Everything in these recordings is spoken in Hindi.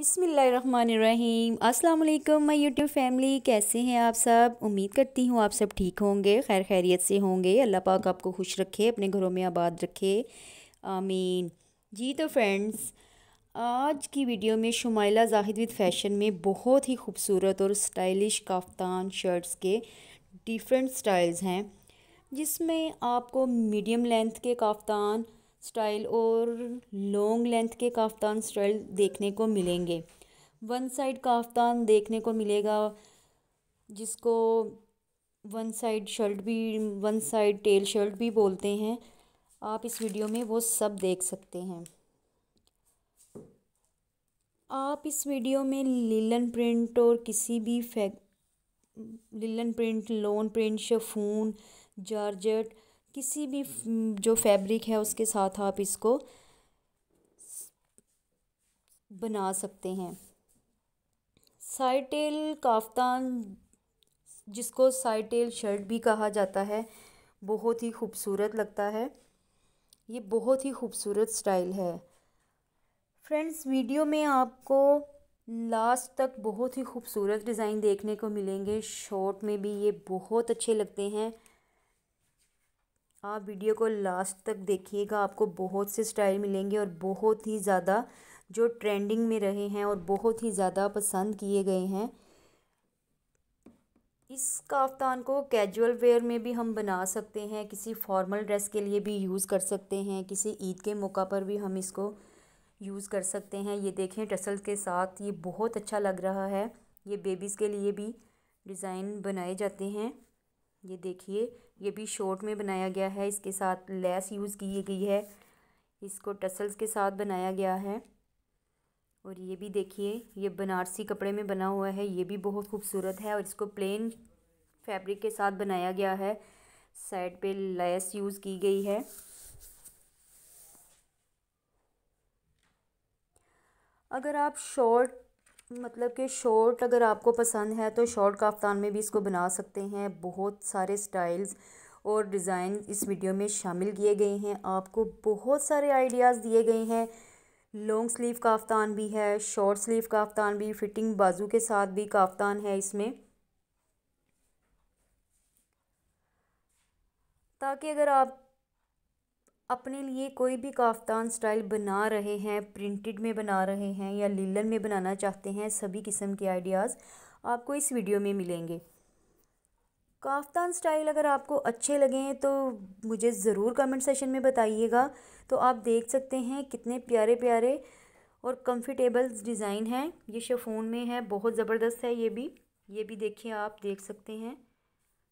बिसमीम् अल्लाम मैं यूट्यूब फैमिली कैसे हैं आप सब उम्मीद करती हूँ आप सब ठीक होंगे खैर खैरियत से होंगे अल्लाह पाक आपको खुश रखे अपने घरों में आबाद रखे आमीन जी तो फ्रेंड्स आज की वीडियो में शुमाइला जाहिद विद फैशन में बहुत ही खूबसूरत और स्टाइलिश काफ्तान शर्ट्स के डिफरेंट स्टाइल्स हैं जिसमें आपको मीडियम लेंथ के काफ्तान स्टाइल और लॉन्ग लेंथ के काफ्तान स्टाइल देखने को मिलेंगे वन साइड काफ्तान देखने को मिलेगा जिसको वन साइड शर्ट भी वन साइड टेल शर्ट भी बोलते हैं आप इस वीडियो में वो सब देख सकते हैं आप इस वीडियो में लिलन प्रिंट और किसी भी फैक linen print lawn print chiffon georgette किसी भी जो फैब्रिक है उसके साथ आप इसको बना सकते हैं साइटेल काफ्तान जिसको साइटेल शर्ट भी कहा जाता है बहुत ही खूबसूरत लगता है ये बहुत ही खूबसूरत स्टाइल है फ्रेंड्स वीडियो में आपको लास्ट तक बहुत ही खूबसूरत डिज़ाइन देखने को मिलेंगे शॉर्ट में भी ये बहुत अच्छे लगते हैं आप वीडियो को लास्ट तक देखिएगा आपको बहुत से स्टाइल मिलेंगे और बहुत ही ज़्यादा जो ट्रेंडिंग में रहे हैं और बहुत ही ज़्यादा पसंद किए गए हैं इस काफ्तान को कैजुअल वेयर में भी हम बना सकते हैं किसी फॉर्मल ड्रेस के लिए भी यूज़ कर सकते हैं किसी ईद के मौका पर भी हम इसको यूज़ कर सकते हैं ये देखें टसल के साथ ये बहुत अच्छा लग रहा है ये बेबीज़ के लिए भी डिज़ाइन बनाए जाते हैं ये देखिए ये भी शॉर्ट में बनाया गया है इसके साथ लेस यूज़ की गई है इसको टसल्स के साथ बनाया गया है और ये भी देखिए ये बनारसी कपड़े में बना हुआ है ये भी बहुत खूबसूरत है और इसको प्लेन फैब्रिक के साथ बनाया गया है साइड पे लेस यूज़ की गई है अगर आप शॉर्ट मतलब कि शॉर्ट अगर आपको पसंद है तो शॉर्ट काफ्तान में भी इसको बना सकते हैं बहुत सारे स्टाइल्स और डिज़ाइन इस वीडियो में शामिल किए गए हैं आपको बहुत सारे आइडियाज़ दिए गए हैं लॉन्ग स्लीव काफ्तान भी है शॉर्ट स्लीव काफ्तान भी फिटिंग बाजू के साथ भी काफ्तान है इसमें ताकि अगर आप अपने लिए कोई भी काफ्तान स्टाइल बना रहे हैं प्रिंटेड में बना रहे हैं या लीलन में बनाना चाहते हैं सभी किस्म के आइडियाज़ आपको इस वीडियो में मिलेंगे काफ्तान स्टाइल अगर आपको अच्छे लगें तो मुझे ज़रूर कमेंट सेशन में बताइएगा तो आप देख सकते हैं कितने प्यारे प्यारे और कंफर्टेबल डिज़ाइन हैं ये शेफोन में है बहुत ज़बरदस्त है ये भी ये भी देखिए आप देख सकते हैं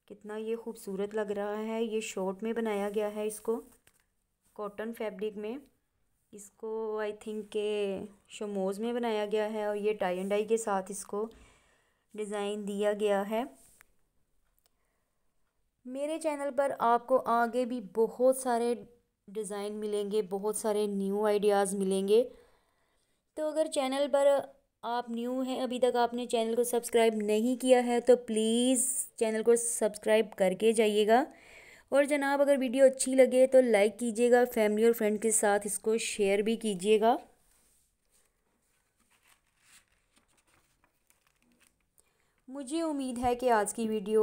कितना ये खूबसूरत लग रहा है ये शॉर्ट में बनाया गया है इसको कॉटन फैब्रिक में इसको आई थिंक के शमोज़ में बनाया गया है और ये टाई एंड डाई के साथ इसको डिज़ाइन दिया गया है मेरे चैनल पर आपको आगे भी बहुत सारे डिज़ाइन मिलेंगे बहुत सारे न्यू आइडियाज़ मिलेंगे तो अगर चैनल पर आप न्यू हैं अभी तक आपने चैनल को सब्सक्राइब नहीं किया है तो प्लीज़ चैनल को सब्सक्राइब करके जाइएगा और जनाब अगर वीडियो अच्छी लगे तो लाइक कीजिएगा फैमिली और फ्रेंड के साथ इसको शेयर भी कीजिएगा मुझे उम्मीद है कि आज की वीडियो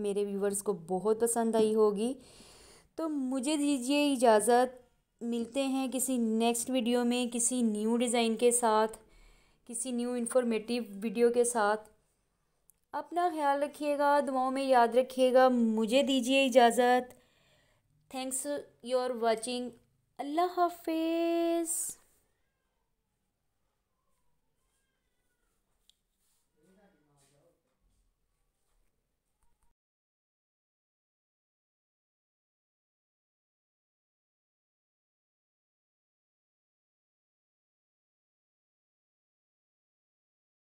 मेरे व्यूवर्स को बहुत पसंद आई होगी तो मुझे दीजिए इजाज़त मिलते हैं किसी नेक्स्ट वीडियो में किसी न्यू डिज़ाइन के साथ किसी न्यू इन्फॉर्मेटिव वीडियो के साथ अपना ख्याल रखिएगा दुआओं में याद रखिएगा मुझे दीजिए इजाज़त थैंक्स योर वॉचिंग अल्लाह हाफिज़